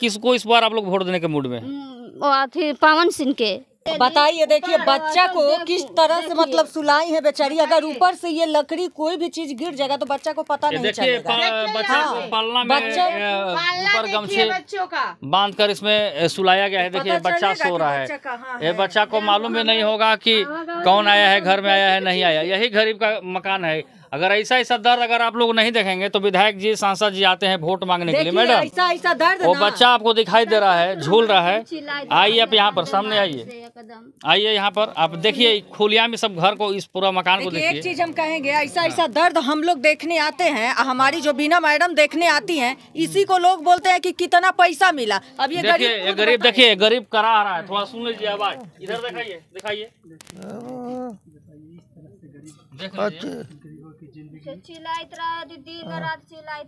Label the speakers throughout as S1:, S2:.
S1: किसको इस बार आप लोग वोट देने के मूड में
S2: हम्म, पवन सिंह के बताइए देखिए बच्चा को किस तरह से मतलब सुलाई है बेचारी अगर ऊपर से ये लकड़ी कोई भी चीज गिर जाएगा
S3: तो बच्चा को पता नहीं चलेगा बच्चा पालना
S1: में ऊपर गमछे बांध कर इसमें सुलाया गया है देखिए बच्चा सो रहा है ये बच्चा को मालूम भी नहीं होगा कि कौन आया है घर में आया है नहीं आया यही गरीब का मकान है अगर ऐसा ऐसा दर्द अगर आप लोग नहीं देखेंगे तो विधायक जी सांसद जी आते हैं वोट मांगने के लिए मैडम ऐसा
S3: ऐसा दर्द वो बच्चा
S1: आपको दिखाई दे रहा है झूल रहा है
S3: आइए आप यहाँ पर सामने
S1: आइए आइए यहाँ पर आप देखिए खुलिया में सब घर को इस पूरा मकान को देखिए एक चीज
S3: हम कहेंगे ऐसा हाँ। ऐसा दर्द हम लोग देखने आते हैं हमारी जो बीना मैडम देखने आती है इसी को लोग बोलते हैं की कितना पैसा मिला अब
S1: ये गरीब देखिए गरीब करा रहा है थोड़ा सुन लीजिए आवाज इधर दिखाइए दिखाइए
S3: अच्छा
S2: चिल्लाइत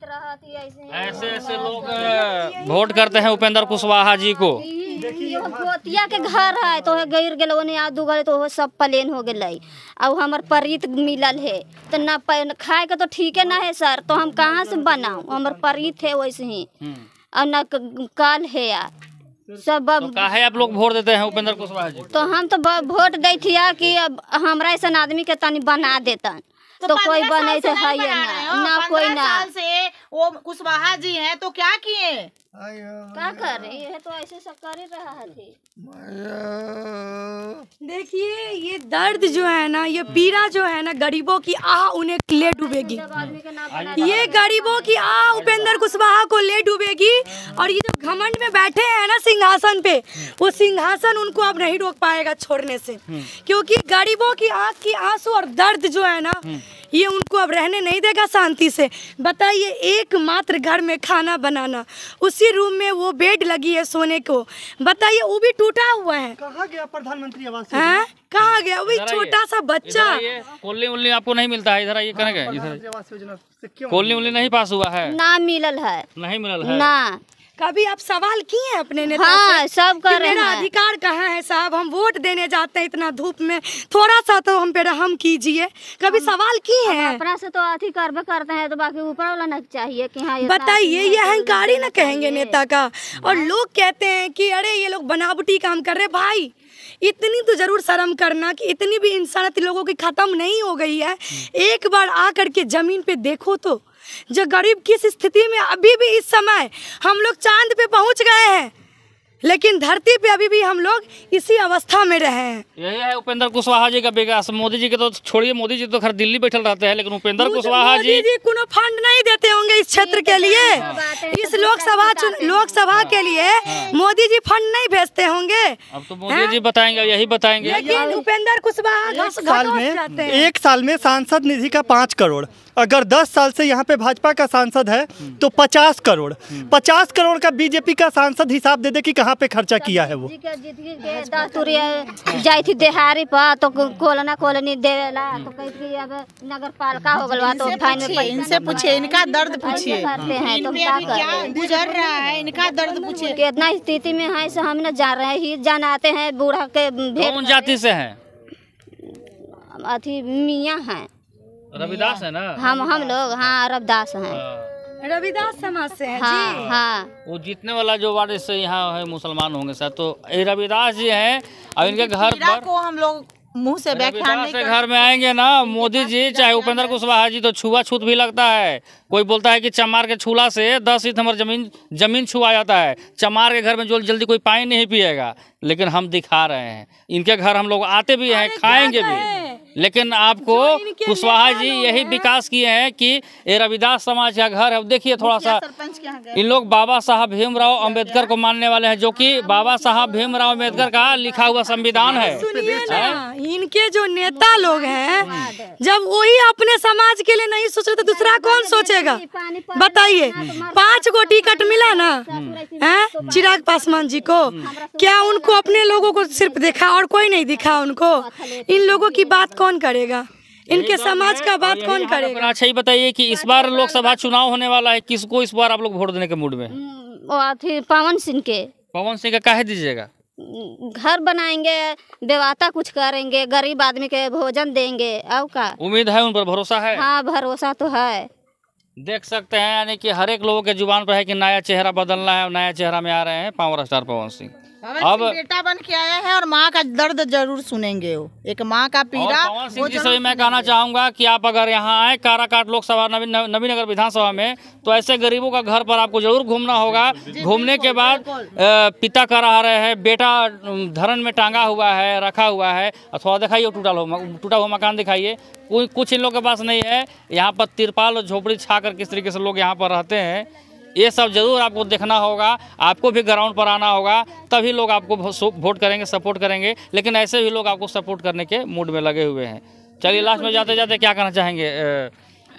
S2: हाँ। ऐसे ऐसे लोग वोट करते
S1: हैं उपेंद्र कुशवाहा जी को
S2: गोतिया के घर है तो गिर गए उन्हें तो सब प्लेन हो गए और हमार परीत मिलल है तो ना खाए के तो ठीक है ना है सर तो हम कहाँ से बनाऊ हमार परीत है वैसे ही और हम्म। न कल है यार सब तो काहे
S1: आप लोग वोट देते हैं उपेंद्र कुशवाहा जी
S2: तो हम तो वोट दी थी कि अब हमरा ऐसा आदमी के तनी बना देता तो, तो कोई बने थे तो है ना ना कोई ना साल
S1: से वो कुशवाहा जी हैं तो क्या किए
S2: क्या कर रहे है तो ऐसे सब कर ही रहा थे
S3: देखिए ये दर्द जो है ना ये पीड़ा जो है ना गरीबों की आह उन्हें ले डूबेगी ये गरीबों की आह उपेंद्र कुशवाहा को ले डूबेगी और ये जो घमंड में बैठे हैं ना सिंहासन पे वो सिंहासन उनको अब नहीं रोक पाएगा छोड़ने से हम्म। क्योंकि गरीबों की आंख की आंसू और दर्द जो है ना हम्म। ये उनको अब रहने नहीं देगा शांति से बताइए एकमात्र घर में खाना बनाना उसी रूम में वो बेड लगी है सोने को बताइए वो भी टूटा हुआ है
S1: कहा गया प्रधानमंत्री आवास
S3: कहा गया वही छोटा सा बच्चा
S1: कोल्ली उल्ली आपको नहीं मिलता है इधर आइए करेंगे
S3: इधर कोल्ली
S1: उल्ली नहीं पास हुआ है ना मिलल है नहीं मिलल है ना
S3: कभी आप सवाल किए हैं अपने नेता हाँ, से सब कर रहे मेरा हैं। अधिकार कहाँ है साहब हम वोट देने जाते हैं इतना धूप में थोड़ा सा तो हम पे रहम कीजिए कभी सवाल किए हैं अपना
S2: से तो अधिकार भी करते हैं तो बाकी ऊपर वाला ना चाहिए कि हाँ बताइए ये तो अहंकार ही ना कहेंगे नेता
S3: का और हाँ। लोग कहते हैं कि अरे ये लोग बनावटी काम कर रहे भाई इतनी तो ज़रूर शर्म करना कि इतनी भी इंसानत लोगों की ख़त्म नहीं हो गई है एक बार आ के ज़मीन पे देखो तो जो गरीब किस स्थिति में अभी भी इस समय हम लोग चांद पे पहुंच गए हैं लेकिन धरती पे अभी भी हम लोग इसी अवस्था में रहे हैं यही है
S1: उपेंद्र कुशवाहा जी का विकास मोदी जी के तो छोड़िए मोदी जी तो खर दिल्ली बैठे रहते हैं लेकिन उपेंद्र कुशवाहा जी जी
S3: कोनो फंड नहीं देते होंगे इस क्षेत्र के तो लिए इस तो लोकसभा लोकसभा के हाँ। लिए हाँ। मोदी जी फंड नहीं भेजते होंगे अब तो मोदी जी हाँ। बताएंगे यही बताएंगे लेकिन उपेंद्र कुशवाहा एक
S1: साल में सांसद निधि का पाँच करोड़ अगर 10 साल से यहाँ पे भाजपा का सांसद है तो 50 करोड़ 50 करोड़ का बीजेपी का सांसद हिसाब दे दे कि कहाँ पे खर्चा तो किया है वो
S2: जाई थी देहारी पर तो कोलना कोलनी देवेला तो कैसे नगर पालिका हो गलवा तो इनसे पूछिए इनका दर्द पूछिए करते हैं तो क्या गुजर रहा है इनका दर्द पूछिए कितना स्थिति में है हम ना जा रहे हैं ही जान आते हैं बूढ़ा के भेंट जाति से है अथी मियाँ हैं
S1: हाँ। रविदास है ना हम हम
S2: लोग हाँ रविदास हैं हाँ। रविदास समाज से हाँ, जी हाँ
S1: वो जीतने वाला जो वार्ड से यहाँ है मुसलमान होंगे सर तो ये रविदास जी हैं और इनके घर पर
S2: को हम लोग
S3: मुंह से व्याख्यान से घर में आएंगे
S1: ना मोदी जी चाहे उपेंद्र कुशवाहा जी तो छुआ छूत भी लगता है कोई बोलता है कि चमार के छूला से दस ईट हमारे जमीन जमीन छुआ जाता है चमार के घर में जो जल्दी कोई पानी नहीं पिएगा लेकिन हम दिखा रहे हैं इनके घर हम लोग आते भी हैं खाएंगे भी लेकिन आपको कुशवाहा जी यही विकास किए हैं कि ये रविदास समाज का घर है देखिए थोड़ा सा इन लोग बाबा साहब भीमराव अंबेडकर को मानने वाले हैं जो कि हाँ, बाबा साहब भीमराव अंबेडकर का लिखा हुआ संविधान है
S3: हाँ, हाँ। इनके जो नेता लोग हैं जब वही अपने समाज के लिए नहीं सोच रहे तो दूसरा कौन सोचेगा बताइए पाँच गो टिकट मिला ना है चिराग पासवान जी को क्या उनको अपने लोगों को सिर्फ देखा और कोई नहीं दिखा उनको इन लोगों की बात कौन करेगा इनके समाज का बात कौन करेगा अच्छा ही बताइए
S1: कि इस बार अच्छा, लोकसभा हाँ। चुनाव होने वाला है किसको इस बार आप लोग वोट देने के मूड में
S2: हम्म, पवन सिंह के
S1: पवन सिंह का कहे दीजिएगा
S2: हम्म, घर बनाएंगे बेवाता कुछ करेंगे गरीब आदमी के भोजन देंगे और का
S1: उम्मीद है उन पर भरोसा है
S2: हाँ भरोसा तो है
S1: देख सकते हैं यानी कि हर एक लोगों के जुबान पर है कि नया चेहरा बदलना है नया चेहरा में आ रहे हैं पावर स्टार पवन सिंह अब बेटा बन के आया है और माँ का दर्द जरूर सुनेंगे वो एक माँ का पीड़ा सिंह जी से मैं कहना चाहूँगा कि आप अगर यहाँ आए काराकाट लोकसभा नवी नगर विधानसभा में तो ऐसे गरीबों का घर पर आपको जरूर घूमना होगा घूमने के बाद पिता आ रहे हैं बेटा धरन में टांगा हुआ है रखा हुआ है थोड़ा दिखाइए टूटा टूटा हुआ मकान दिखाइए कोई कुछ इन लोग के पास नहीं है यहाँ पर तिरपाल और झोपड़ी छा कर किस तरीके से लोग यहाँ पर रहते हैं ये सब जरूर आपको देखना होगा आपको भी ग्राउंड पर आना होगा तभी लोग आपको वोट करेंगे सपोर्ट करेंगे लेकिन ऐसे भी लोग आपको सपोर्ट करने के मूड में लगे हुए हैं चलिए लास्ट में जाते जाते क्या कहना चाहेंगे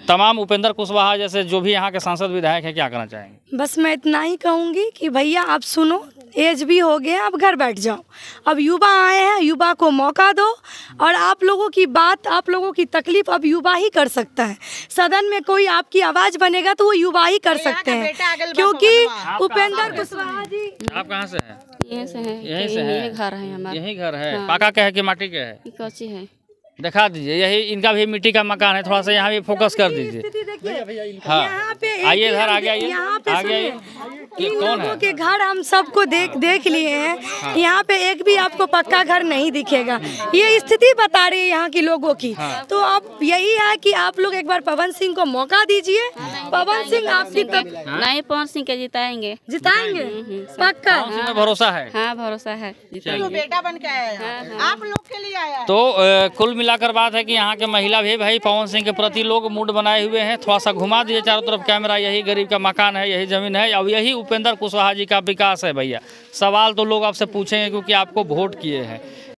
S1: तमाम उपेंद्र कुशवाहा जैसे जो भी यहाँ के सांसद विधायक हैं क्या कहना चाहेंगे
S3: बस मैं इतना ही कहूँगी कि भैया आप सुनो एज भी हो गए अब घर बैठ जाओ अब युवा आए हैं युवा को मौका दो और आप लोगों की बात आप लोगों की तकलीफ अब युवा ही कर सकता है सदन में कोई आपकी आवाज़ बनेगा तो वो युवा ही कर सकते हैं क्योंकि उपेंद्र कुशवाहा जी आप
S1: कहाँ से हैं
S2: यहीं से हैं यहीं से है घर है हमारा यही
S1: घर है हाँ। पाका का है कि माटी का है कौची है दिखा दीजिए यही इनका भी मिट्टी का मकान है थोड़ा सा यहाँ भी फोकस कर
S3: दीजिए हाँ। आइए घर आगे आइए आगे आइए लोगों के घर हम सबको देख देख लिए हैं हाँ। यहाँ पे एक भी आपको पक्का घर नहीं दिखेगा हाँ। ये स्थिति बता रही है यहाँ की लोगों की हाँ। तो अब यही है कि आप लोग एक बार पवन सिंह को मौका दीजिए पवन सिंह आपकी तब हाँ? नहीं पवन सिंह के जिताएंगे जिताएंगे हम्म, हम्म, पक्का भरोसा है हाँ भरोसा है तो
S1: आप लोग के लिए आया तो कुल मिलाकर बात है कि यहाँ के महिला भी भाई पवन सिंह के प्रति लोग मूड बनाए हुए हैं थोड़ा सा घुमा दिए चारों तरफ कैमरा यही गरीब का मकान है यही ज़मीन है और यही उपेंद्र कुशवाहा जी का विकास है भैया सवाल तो लोग आपसे पूछेंगे क्योंकि आपको वोट किए हैं